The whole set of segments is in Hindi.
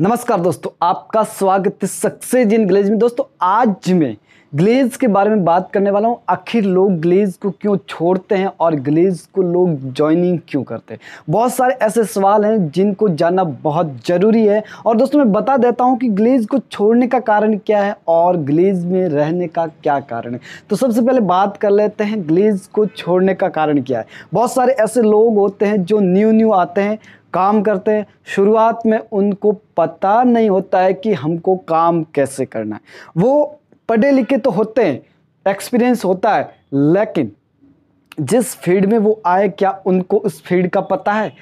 नमस्कार दोस्तों आपका स्वागत है सक्सेस इन ग्लेज में दोस्तों आज मैं ग्लेज के बारे में बात करने वाला हूँ आखिर लोग ग्लेज को क्यों छोड़ते हैं और ग्लेज को लोग ज्वाइनिंग क्यों करते हैं बहुत सारे ऐसे सवाल हैं जिनको जानना बहुत ज़रूरी है और दोस्तों मैं बता देता हूँ कि ग्लेज को छोड़ने का कारण क्या है और ग्लेज में रहने का क्या कारण है तो सबसे पहले बात कर लेते हैं ग्लेज को छोड़ने का कारण क्या है बहुत सारे ऐसे लोग होते हैं जो न्यू न्यू आते हैं काम करते हैं शुरुआत में उनको पता नहीं होता है कि हमको काम कैसे करना है वो पढ़े लिखे तो होते हैं एक्सपीरियंस होता है लेकिन जिस फील्ड में वो आए क्या उनको उस फील्ड का पता है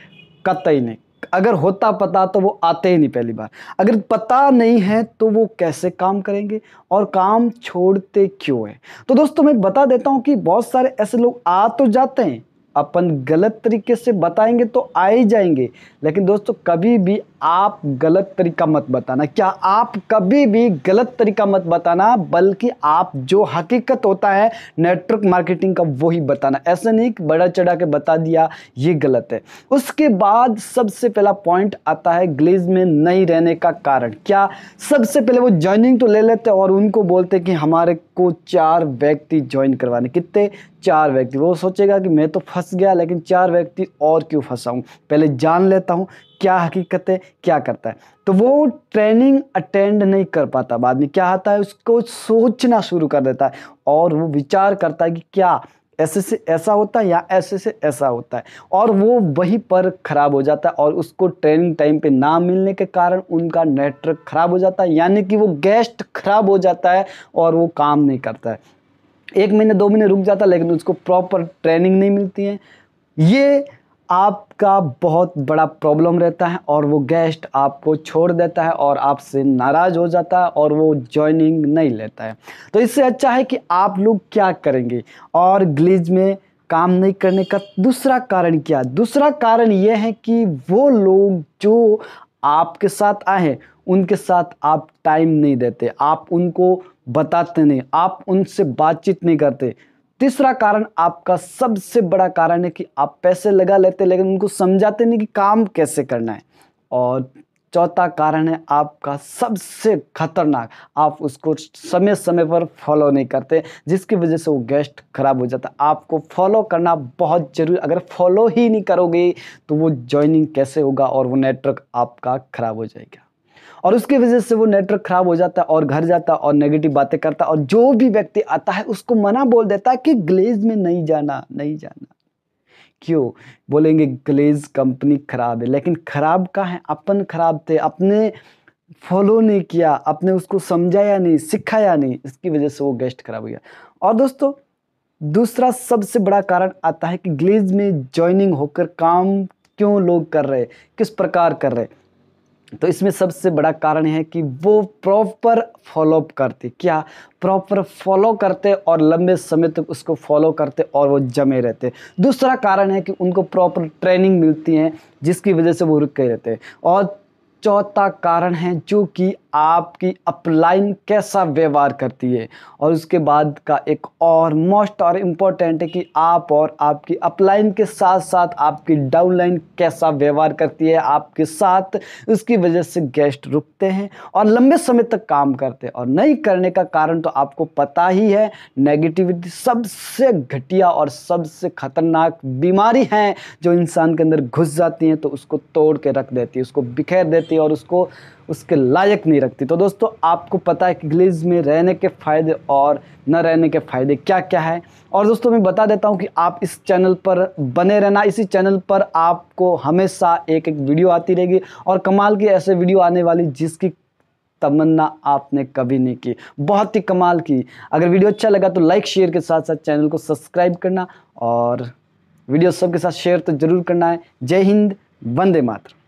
कतई नहीं अगर होता पता तो वो आते ही नहीं पहली बार अगर पता नहीं है तो वो कैसे काम करेंगे और काम छोड़ते क्यों है तो दोस्तों मैं बता देता हूँ कि बहुत सारे ऐसे लोग आ तो जाते हैं अपन गलत तरीके से बताएंगे तो आ ही जाएंगे लेकिन दोस्तों कभी भी आप गलत तरीका मत बताना क्या आप कभी भी गलत तरीका मत बताना बल्कि आप जो हकीकत होता है नेटवर्क मार्केटिंग का वही बताना ऐसा नहीं कि बड़ा चढ़ा के बता दिया ये गलत है उसके बाद सबसे पहला पॉइंट आता है ग्लेज में नहीं रहने का कारण क्या सबसे पहले वो ज्वाइनिंग तो ले लेते और उनको बोलते कि हमारे को चार व्यक्ति ज्वाइन करवाने कितने चार व्यक्ति वो सोचेगा कि मैं तो फंस गया लेकिन चार व्यक्ति और क्यों फंसाऊँ पहले जान लेता हूँ क्या हकीकत है क्या करता है तो वो ट्रेनिंग अटेंड नहीं कर पाता बाद में क्या आता है उसको सोचना शुरू कर देता है और वो विचार करता है कि क्या ऐसे से ऐसा होता है या ऐसे से ऐसा होता है और वो वहीं पर ख़राब हो जाता है और उसको ट्रेनिंग टाइम पे ना मिलने के कारण उनका नेटवर्क ख़राब हो जाता है यानी कि वो गेस्ट ख़राब हो जाता है और वो काम नहीं करता है एक महीने दो महीने रुक जाता है लेकिन उसको प्रॉपर ट्रेनिंग नहीं मिलती है ये आपका बहुत बड़ा प्रॉब्लम रहता है और वो गेस्ट आपको छोड़ देता है और आपसे नाराज़ हो जाता है और वो ज्वाइनिंग नहीं लेता है तो इससे अच्छा है कि आप लोग क्या करेंगे और ग्लीज में काम नहीं करने का दूसरा कारण क्या दूसरा कारण ये है कि वो लोग जो आपके साथ आए उनके साथ आप टाइम नहीं देते आप उनको बताते नहीं आप उनसे बातचीत नहीं करते तीसरा कारण आपका सबसे बड़ा कारण है कि आप पैसे लगा लेते लेकिन उनको समझाते नहीं कि काम कैसे करना है और चौथा कारण है आपका सबसे खतरनाक आप उसको समय समय पर फॉलो नहीं करते जिसकी वजह से वो गेस्ट खराब हो जाता आपको फॉलो करना बहुत जरूरी अगर फॉलो ही नहीं करोगे तो वो ज्वाइनिंग कैसे होगा और वो नेटवर्क आपका खराब हो जाएगा और उसकी वजह से वो नेटवर्क ख़राब हो जाता है और घर जाता और नेगेटिव बातें करता और जो भी व्यक्ति आता है उसको मना बोल देता है कि ग्लेज में नहीं जाना नहीं जाना क्यों बोलेंगे ग्लेज कंपनी ख़राब है लेकिन ख़राब का है अपन ख़राब थे अपने फॉलो नहीं किया अपने उसको समझाया नहीं सिखाया नहीं इसकी वजह से वो गेस्ट खराब हो गया और दोस्तों दूसरा सबसे बड़ा कारण आता है कि ग्लेज में ज्वाइनिंग होकर काम क्यों लोग कर रहे किस प्रकार कर रहे तो इसमें सबसे बड़ा कारण है कि वो प्रॉपर फॉलोअप करते क्या प्रॉपर फॉलो करते और लंबे समय तक उसको फॉलो करते और वो जमे रहते दूसरा कारण है कि उनको प्रॉपर ट्रेनिंग मिलती है जिसकी वजह से वो रुके रहते और चौथा कारण है जो कि आपकी अपलाइन कैसा व्यवहार करती है और उसके बाद का एक और मोस्ट और इम्पोर्टेंट है कि आप और आपकी अपलाइन के साथ साथ आपकी डाउनलाइन कैसा व्यवहार करती है आपके साथ उसकी वजह से गेस्ट रुकते हैं और लंबे समय तक काम करते हैं और नहीं करने का कारण तो आपको पता ही है नेगेटिविटी सबसे घटिया और सबसे ख़तरनाक बीमारी है जो इंसान के अंदर घुस जाती हैं तो उसको तोड़ के रख देती है उसको बिखेर देती है और उसको उसके लायक नहीं रखती तो दोस्तों आपको पता है कि ग्लेज में रहने के फ़ायदे और न रहने के फ़ायदे क्या क्या है और दोस्तों मैं बता देता हूँ कि आप इस चैनल पर बने रहना इसी चैनल पर आपको हमेशा एक एक वीडियो आती रहेगी और कमाल की ऐसे वीडियो आने वाली जिसकी तमन्ना आपने कभी नहीं की बहुत ही कमाल की अगर वीडियो अच्छा लगा तो लाइक शेयर के साथ साथ चैनल को सब्सक्राइब करना और वीडियो सबके साथ शेयर तो ज़रूर करना है जय हिंद वंदे मातरम